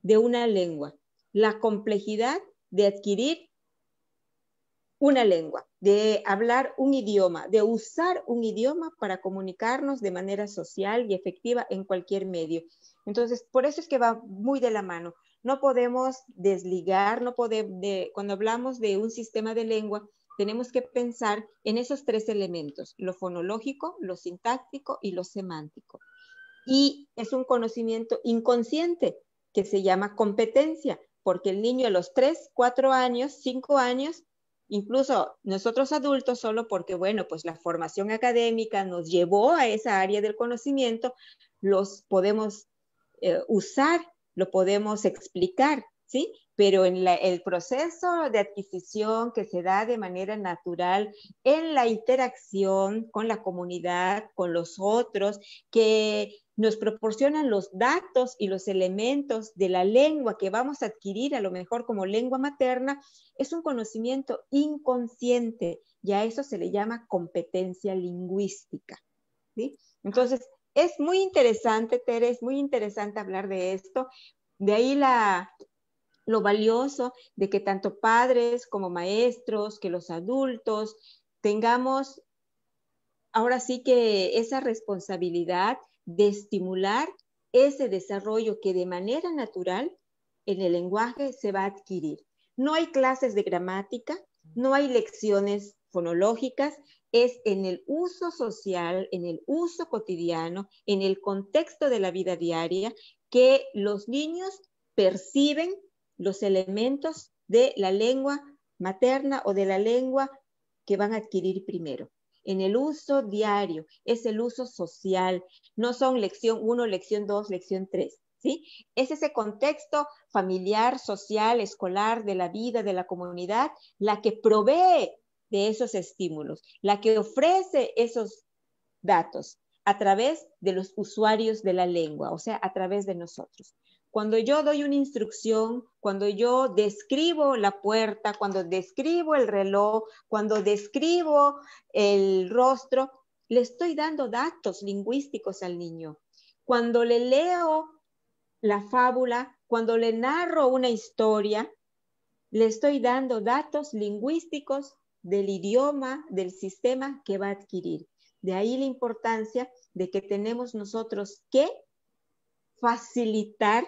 de una lengua, la complejidad de adquirir una lengua, de hablar un idioma, de usar un idioma para comunicarnos de manera social y efectiva en cualquier medio. Entonces, por eso es que va muy de la mano. No podemos desligar, no podemos, cuando hablamos de un sistema de lengua, tenemos que pensar en esos tres elementos, lo fonológico, lo sintáctico y lo semántico. Y es un conocimiento inconsciente que se llama competencia, porque el niño a los 3, 4 años, 5 años incluso nosotros adultos, solo porque, bueno, pues la formación académica nos llevó a esa área del conocimiento, los podemos eh, usar, lo podemos explicar, ¿sí? pero en el proceso de adquisición que se da de manera natural en la interacción con la comunidad, con los otros, que nos proporcionan los datos y los elementos de la lengua que vamos a adquirir a lo mejor como lengua materna, es un conocimiento inconsciente y a eso se le llama competencia lingüística. ¿sí? Entonces, es muy interesante, Tere, es muy interesante hablar de esto. De ahí la, lo valioso de que tanto padres como maestros, que los adultos tengamos ahora sí que esa responsabilidad de estimular ese desarrollo que de manera natural en el lenguaje se va a adquirir. No hay clases de gramática, no hay lecciones fonológicas, es en el uso social, en el uso cotidiano, en el contexto de la vida diaria, que los niños perciben los elementos de la lengua materna o de la lengua que van a adquirir primero. En el uso diario, es el uso social, no son lección 1, lección 2, lección 3. ¿Sí? Es ese contexto familiar, social, escolar, de la vida, de la comunidad, la que provee de esos estímulos, la que ofrece esos datos a través de los usuarios de la lengua, o sea, a través de nosotros. Cuando yo doy una instrucción, cuando yo describo la puerta, cuando describo el reloj, cuando describo el rostro, le estoy dando datos lingüísticos al niño. Cuando le leo la fábula, cuando le narro una historia, le estoy dando datos lingüísticos del idioma, del sistema que va a adquirir. De ahí la importancia de que tenemos nosotros que facilitar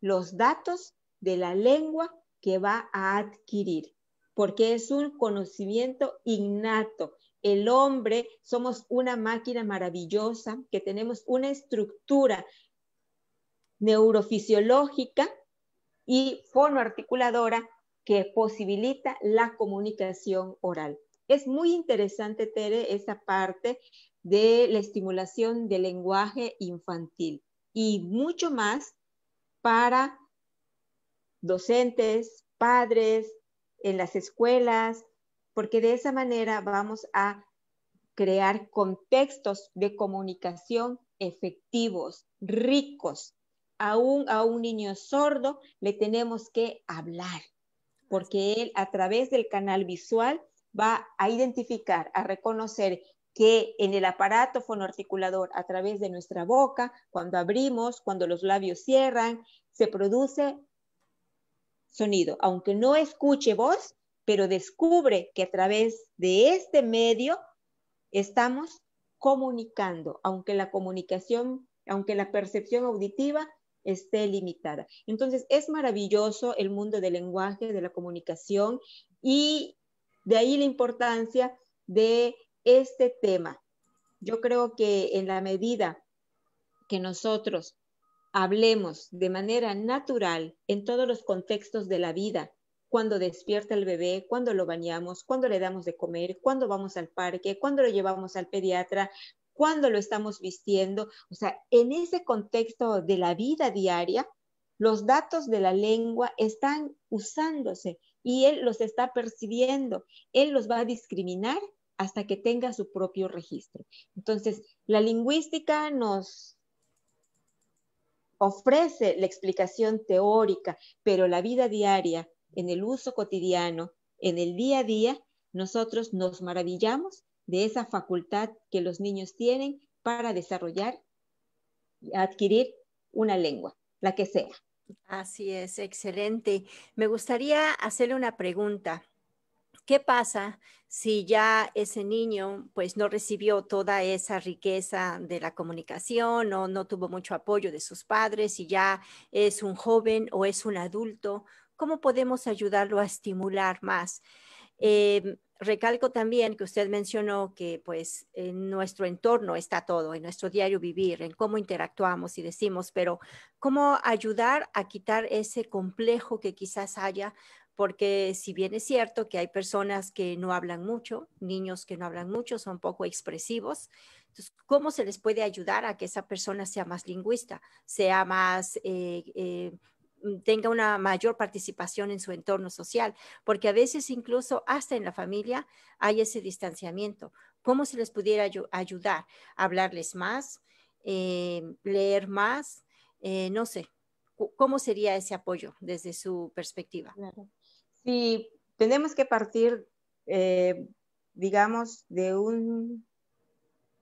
los datos de la lengua que va a adquirir, porque es un conocimiento innato. El hombre, somos una máquina maravillosa que tenemos una estructura neurofisiológica y fonoarticuladora que posibilita la comunicación oral. Es muy interesante, Tere, esa parte de la estimulación del lenguaje infantil y mucho más para docentes, padres, en las escuelas, porque de esa manera vamos a crear contextos de comunicación efectivos, ricos. Aún a un niño sordo le tenemos que hablar, porque él a través del canal visual va a identificar, a reconocer que en el aparato fonoarticulador, a través de nuestra boca, cuando abrimos, cuando los labios cierran, se produce sonido. Aunque no escuche voz, pero descubre que a través de este medio estamos comunicando, aunque la comunicación, aunque la percepción auditiva esté limitada. Entonces, es maravilloso el mundo del lenguaje, de la comunicación y de ahí la importancia de este tema. Yo creo que en la medida que nosotros hablemos de manera natural en todos los contextos de la vida, cuando despierta el bebé, cuando lo bañamos, cuando le damos de comer, cuando vamos al parque, cuando lo llevamos al pediatra, cuando lo estamos vistiendo. O sea, en ese contexto de la vida diaria, los datos de la lengua están usándose y él los está percibiendo. Él los va a discriminar hasta que tenga su propio registro. Entonces, la lingüística nos ofrece la explicación teórica, pero la vida diaria, en el uso cotidiano, en el día a día, nosotros nos maravillamos de esa facultad que los niños tienen para desarrollar, adquirir una lengua, la que sea. Así es, excelente. Me gustaría hacerle una pregunta. ¿Qué pasa si ya ese niño pues no recibió toda esa riqueza de la comunicación o no tuvo mucho apoyo de sus padres y ya es un joven o es un adulto? ¿Cómo podemos ayudarlo a estimular más? Em, recalco también que usted mencionó que pues en nuestro entorno está todo, en nuestro diario vivir, en cómo interactuamos y decimos, pero cómo ayudar a quitar ese complejo que quizás haya porque si bien es cierto que hay personas que no hablan mucho, niños que no hablan mucho, son poco expresivos, entonces, ¿cómo se les puede ayudar a que esa persona sea más lingüista, sea más... Eh, eh, mm, tenga una mayor participación en su entorno social, porque a veces incluso hasta en la familia hay ese distanciamiento. ¿Cómo se les pudiera ayudar? ¿Hablarles más? Eh, ¿Leer más? no sé, ¿cómo sería ese apoyo desde su perspectiva? Claro. Sí, tenemos que partir, eh, digamos, de un,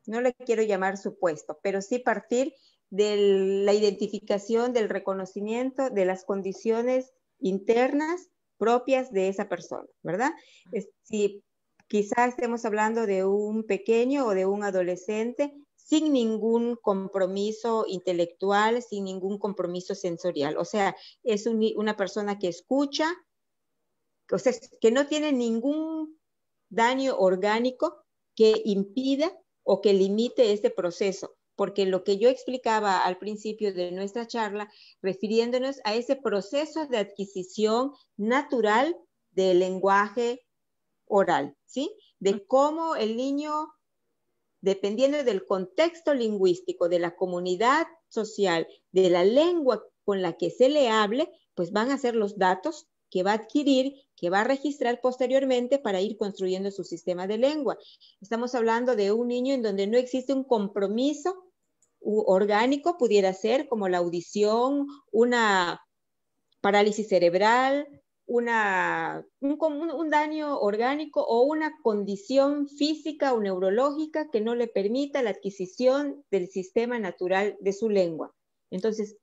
no le quiero llamar supuesto, pero sí partir de la identificación, del reconocimiento de las condiciones internas propias de esa persona, ¿verdad? Si quizás estemos hablando de un pequeño o de un adolescente sin ningún compromiso intelectual, sin ningún compromiso sensorial. O sea, es una persona que escucha, o sea, que no tiene ningún daño orgánico que impida o que limite este proceso, porque lo que yo explicaba al principio de nuestra charla, refiriéndonos a ese proceso de adquisición natural del lenguaje oral, ¿sí? De cómo el niño, dependiendo del contexto lingüístico, de la comunidad social, de la lengua con la que se le hable, pues van a ser los datos que va a adquirir, que va a registrar posteriormente para ir construyendo su sistema de lengua. Estamos hablando de un niño en donde no existe un compromiso orgánico, pudiera ser como la audición, una parálisis cerebral, una, un, un, daño orgánico o una condición física o neurológica que no le permita la adquisición del sistema natural de su lengua. Entonces,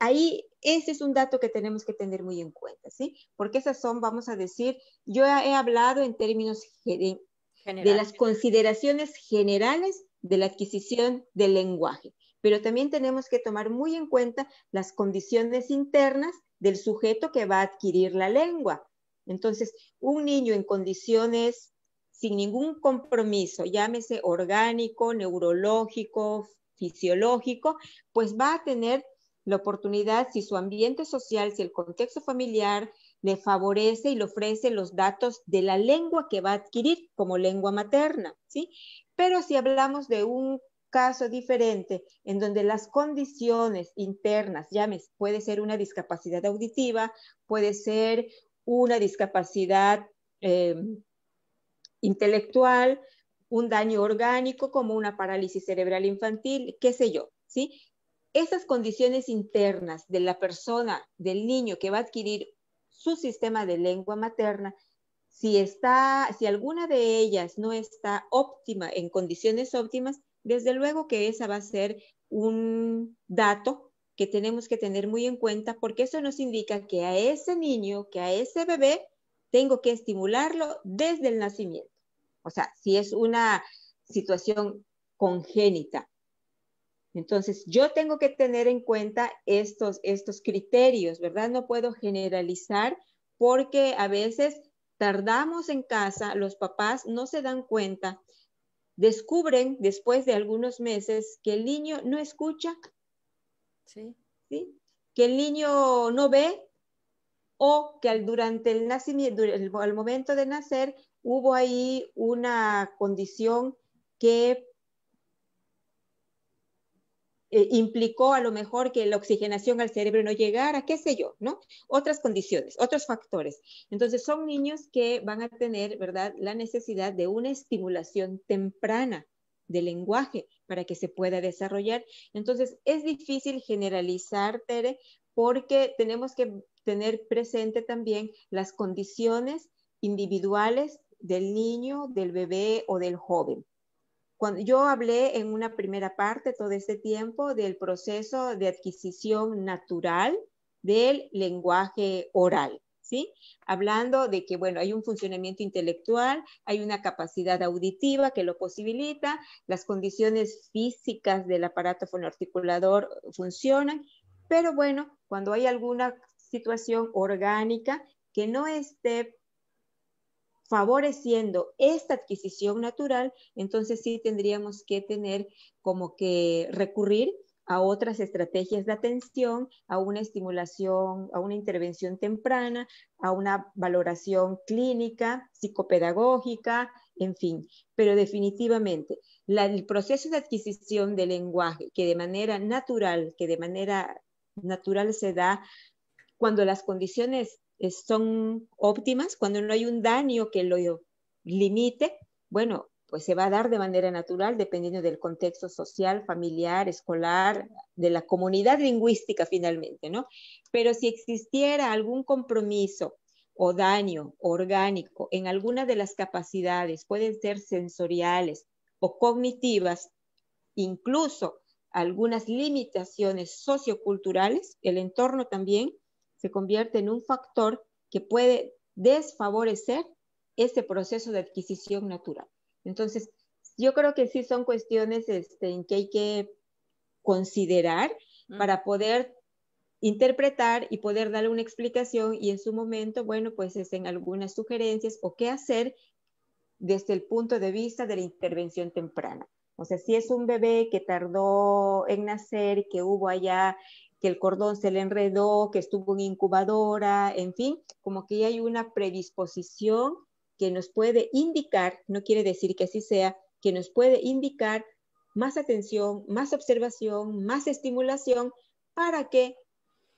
ahí ese es un dato que tenemos que tener muy en cuenta, ¿sí? Porque esas son, vamos a decir, yo he hablado en términos de, de las consideraciones generales de la adquisición del lenguaje, pero también tenemos que tomar muy en cuenta las condiciones internas del sujeto que va a adquirir la lengua. Entonces, un niño en condiciones sin ningún compromiso, llámese orgánico, neurológico, fisiológico, pues va a tener la oportunidad, si su ambiente social, si el contexto familiar le favorece y le ofrece los datos de la lengua que va a adquirir como lengua materna, ¿sí? Pero si hablamos de un caso diferente en donde las condiciones internas, llames, puede ser una discapacidad auditiva, puede ser una discapacidad em, intelectual, un daño orgánico como una parálisis cerebral infantil, qué sé yo, ¿sí? esas condiciones internas de la persona, del niño que va a adquirir su sistema de lengua materna, si, está, si alguna de ellas no está óptima, en condiciones óptimas, desde luego que esa va a ser un dato que tenemos que tener muy en cuenta porque eso nos indica que a ese niño, que a ese bebé, tengo que estimularlo desde el nacimiento. O sea, si es una situación congénita entonces, yo tengo que tener en cuenta estos, estos criterios, ¿verdad? No puedo generalizar porque a veces tardamos en casa, los papás no se dan cuenta, descubren después de algunos meses que el niño no escucha, sí. que el niño no ve o que durante el nacimiento, al momento de nacer, hubo ahí una condición que eh, implicó a lo mejor que la oxigenación al cerebro no llegara, qué sé yo, ¿no? Otras condiciones, otros factores. Entonces son niños que van a tener, ¿verdad?, la necesidad de una estimulación temprana del lenguaje para que se pueda desarrollar. Entonces es difícil generalizar, Tere, porque tenemos que tener presente también las condiciones individuales del niño, del bebé o del joven. Cuando yo hablé en una primera parte todo este tiempo del proceso de adquisición natural del lenguaje oral, ¿sí? Hablando de que, bueno, hay un funcionamiento intelectual, hay una capacidad auditiva que lo posibilita, las condiciones físicas del aparato fonoarticulador funcionan, pero bueno, cuando hay alguna situación orgánica que no esté favoreciendo esta adquisición natural, entonces sí tendríamos que tener como que recurrir a otras estrategias de atención, a una estimulación, a una intervención temprana, a una valoración clínica, psicopedagógica, en fin. Pero definitivamente, el proceso de adquisición del lenguaje, que de manera natural, que de manera natural se da cuando las condiciones son óptimas, cuando no hay un daño que lo limite, bueno, pues se va a dar de manera natural dependiendo del contexto social, familiar, escolar, de la comunidad lingüística finalmente, ¿no? Pero si existiera algún compromiso o daño orgánico en alguna de las capacidades, pueden ser sensoriales o cognitivas, incluso algunas limitaciones socioculturales, el entorno también, se convierte en un factor que puede desfavorecer ese proceso de adquisición natural. Entonces, yo creo que sí son cuestiones este, en que hay que considerar para poder interpretar y poder darle una explicación y en su momento, bueno, pues es en algunas sugerencias o qué hacer desde el punto de vista de la intervención temprana. O sea, si es un bebé que tardó en nacer, que hubo allá que el cordón se le enredó, que estuvo en incubadora, en fin, como que hay una predisposición que nos puede indicar, no quiere decir que así sea, que nos puede indicar más atención, más observación, más estimulación para que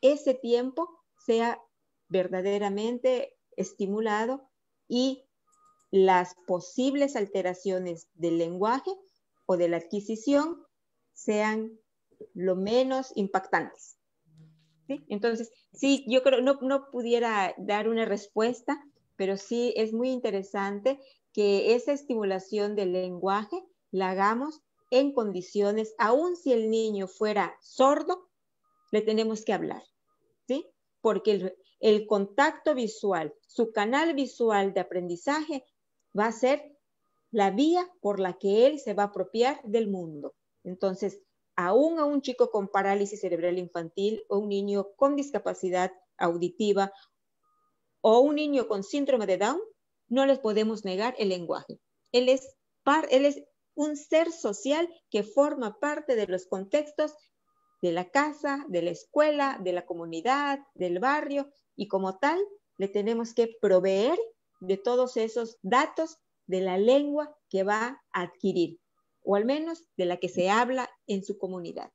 ese tiempo sea verdaderamente estimulado y las posibles alteraciones del lenguaje o de la adquisición sean lo menos impactantes. Entonces, sí, yo creo, no, no pudiera dar una respuesta, pero sí es muy interesante que esa estimulación del lenguaje la hagamos en condiciones, aun si el niño fuera sordo, le tenemos que hablar, ¿sí? Porque el, el contacto visual, su canal visual de aprendizaje va a ser la vía por la que él se va a apropiar del mundo. Entonces, aún a un chico con parálisis cerebral infantil o un niño con discapacidad auditiva o un niño con síndrome de Down, no les podemos negar el lenguaje. Él es, él es un ser social que forma parte de los contextos de la casa, de la escuela, de la comunidad, del barrio, y como tal, le tenemos que proveer de todos esos datos de la lengua que va a adquirir o al menos de la que se habla en su comunidad.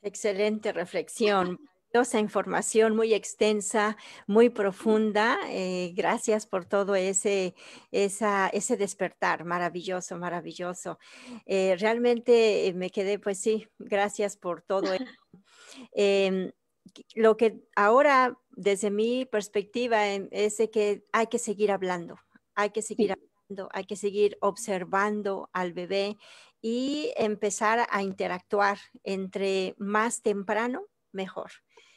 Excelente reflexión. Esa información muy extensa, muy profunda. Eh, gracias por todo ese, ese despertar maravilloso, maravilloso. Eh, realmente eh, me quedé, pues sí, gracias por todo. Eh, lo que ahora, desde mi perspectiva, em, es que hay que seguir hablando, hay que seguir hablando hay que seguir observando al bebé y empezar a interactuar entre más temprano, mejor.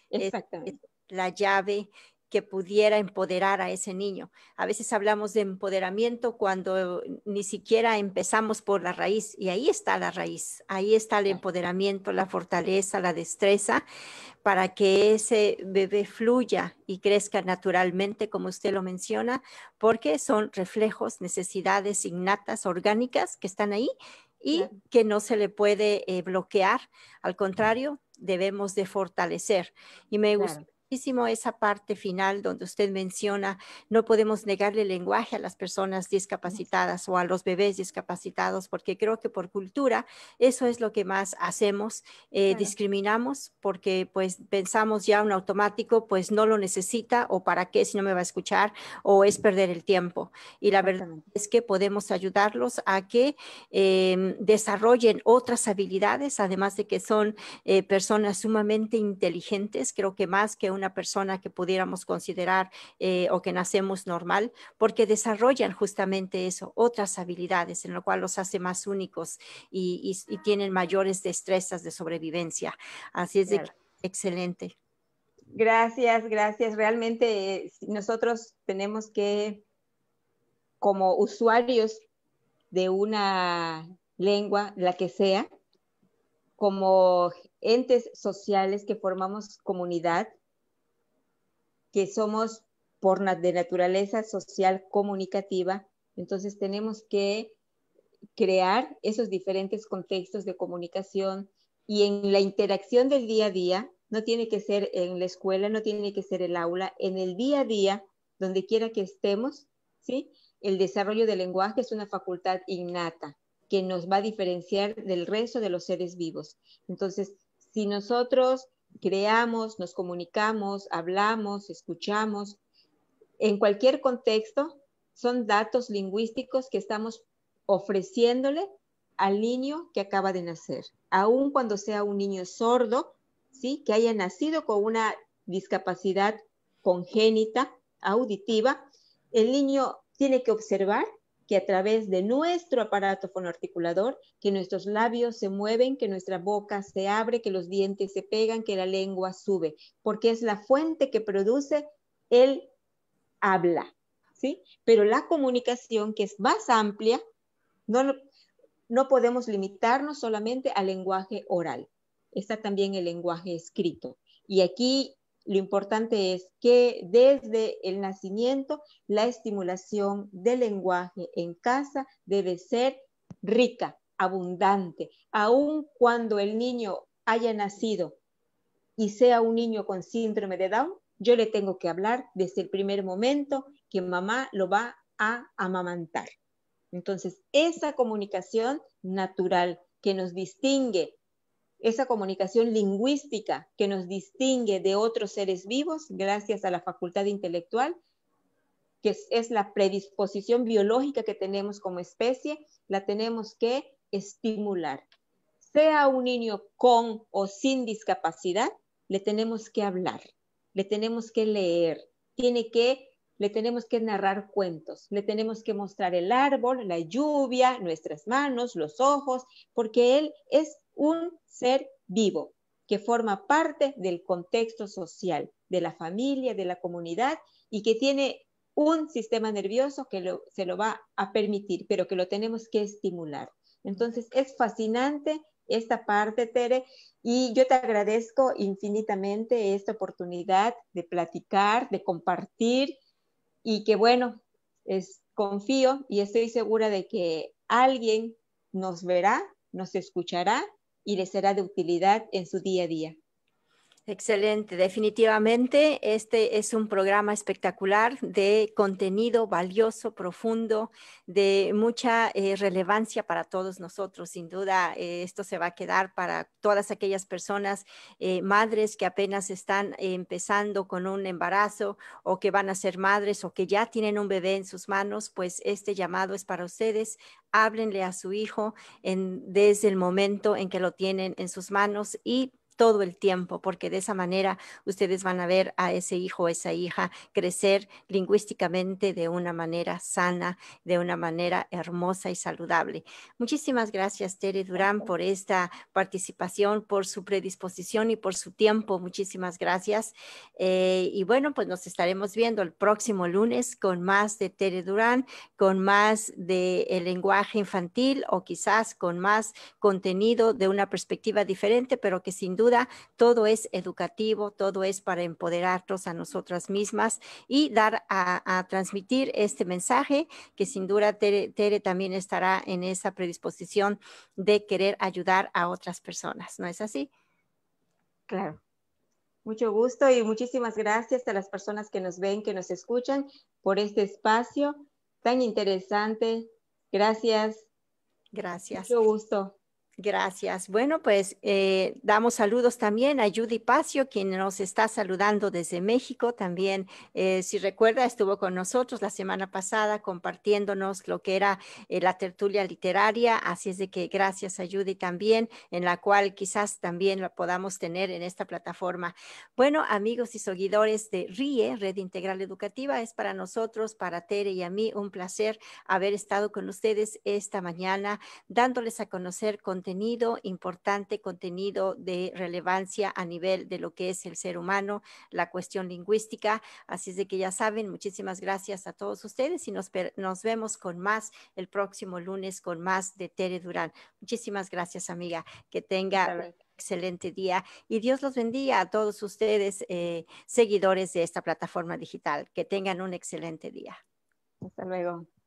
Exactamente. la llave que pudiera empoderar a ese niño. A veces hablamos de empoderamiento cuando ni siquiera empezamos por la raíz y ahí está la raíz, ahí está el empoderamiento, la fortaleza, la destreza para que ese bebé fluya y crezca naturalmente, como usted lo menciona, porque son reflejos, necesidades innatas, orgánicas, que están ahí y que no se le puede eh, bloquear. Al contrario, debemos de fortalecer. Y me, gusta, esa parte final donde usted menciona, no podemos negarle lenguaje a las personas discapacitadas o a los bebés discapacitados, porque creo que por cultura eso es lo que más hacemos, eh, discriminamos porque pues pensamos ya un automático, pues no lo necesita o para qué si no me va a escuchar o es perder el tiempo. Y la verdad es que podemos ayudarlos a que em, desarrollen otras habilidades, además de que son eh, personas sumamente inteligentes, creo que más que un una persona que pudiéramos considerar eh, o que nacemos normal, porque desarrollan justamente eso, otras habilidades, en lo cual los hace más únicos y, tienen mayores destrezas de sobrevivencia. Así es, excelente. Gracias, gracias. Realmente eh, nosotros tenemos que, como usuarios de una lengua, la que sea, como entes sociales que formamos comunidad, que somos por de naturaleza social comunicativa, entonces tenemos que crear esos diferentes contextos de comunicación y en la interacción del día a día, no tiene que ser en la escuela, no tiene que ser el aula, en el día a día, donde quiera que estemos, ¿sí? El desarrollo del lenguaje es una facultad innata que nos va a diferenciar del resto de los seres vivos. Entonces, si nosotros creamos, nos comunicamos, hablamos, escuchamos, en cualquier contexto, son datos lingüísticos que estamos ofreciéndole al niño que acaba de nacer, aun cuando sea un niño sordo, ¿sí? que haya nacido con una discapacidad congénita auditiva, el niño tiene que observar que a través de nuestro aparato fonoarticulador, que nuestros labios se mueven, que nuestra boca se abre, que los dientes se pegan, que la lengua sube, porque es la fuente que produce el habla, ¿sí? Pero la comunicación, que es más amplia, no, no podemos limitarnos solamente al lenguaje oral, está también el lenguaje escrito. Y aquí lo importante es que desde el nacimiento la estimulación del lenguaje en casa debe ser rica, abundante, aun cuando el niño haya nacido y sea un niño con síndrome de Down, yo le tengo que hablar desde el primer momento que mamá lo va a amamantar. Entonces, esa comunicación natural que nos distingue esa comunicación lingüística que nos distingue de otros seres vivos gracias a la facultad intelectual, que es, la predisposición biológica que tenemos como especie, la tenemos que estimular. Sea un niño con o sin discapacidad, le tenemos que hablar, le tenemos que leer, tiene que le tenemos que narrar cuentos, le tenemos que mostrar el árbol, la lluvia, nuestras manos, los ojos, porque él es un ser vivo que forma parte del contexto social, de la familia, de la comunidad y que tiene un sistema nervioso que se lo va a permitir, pero que lo tenemos que estimular. Entonces, es fascinante esta parte, Tere, y yo te agradezco infinitamente esta oportunidad de platicar, de compartir y que bueno, es, confío y estoy segura de que alguien nos verá, nos escuchará y le será de utilidad en su día a día. Excelente, definitivamente este es un programa espectacular de contenido valioso, profundo, de mucha eh, relevancia para todos nosotros. Sin duda, eh, esto se va a quedar para todas aquellas personas, eh, madres que apenas están empezando con un embarazo o que van a ser madres o que ya tienen un bebé en sus manos, pues este llamado es para ustedes háblenle a su hijo en, desde el momento en que lo tienen en sus manos y todo el tiempo, porque de esa manera ustedes van a ver a ese hijo o esa hija crecer lingüísticamente de una manera sana, de una manera hermosa y saludable. Muchísimas gracias, Tere Durán, por esta participación, por su predisposición y por su tiempo. Muchísimas gracias. Eh, y bueno, pues nos estaremos viendo el próximo lunes con más de Tere Durán, con más de lenguaje infantil o quizás con más contenido de una perspectiva diferente, pero que sin duda todo es educativo, todo es para empoderarnos a nosotras mismas y dar a, transmitir este mensaje que sin duda Tere, Tere, también estará en esa predisposición de querer ayudar a otras personas, ¿no es así? Claro. Mucho gusto y muchísimas gracias a las personas que nos ven, que nos escuchan por este espacio tan interesante. Gracias. Gracias. Mucho gusto. Gracias. Bueno, pues eh, damos saludos también a Judy Pacio, quien nos está saludando desde México. También, eh, si recuerda, estuvo con nosotros la semana pasada compartiéndonos lo que era eh, la tertulia literaria. Así es de que gracias a Judy también, en la cual quizás también la podamos tener en esta plataforma. Bueno, amigos y seguidores de RIE, Red Integral Educativa, es para nosotros, para Tere y a mí, un placer haber estado con ustedes esta mañana, dándoles a conocer contenido contenido importante, contenido de relevancia a nivel de lo que es el ser humano, la cuestión lingüística. Así es de que ya saben, muchísimas gracias a todos ustedes y nos, vemos con más el próximo lunes con más de Tere Durán. Muchísimas gracias, amiga. Que tenga... un excelente día y Dios los bendiga a todos ustedes, eh, seguidores de esta plataforma digital. Que tengan un excelente día. Hasta luego.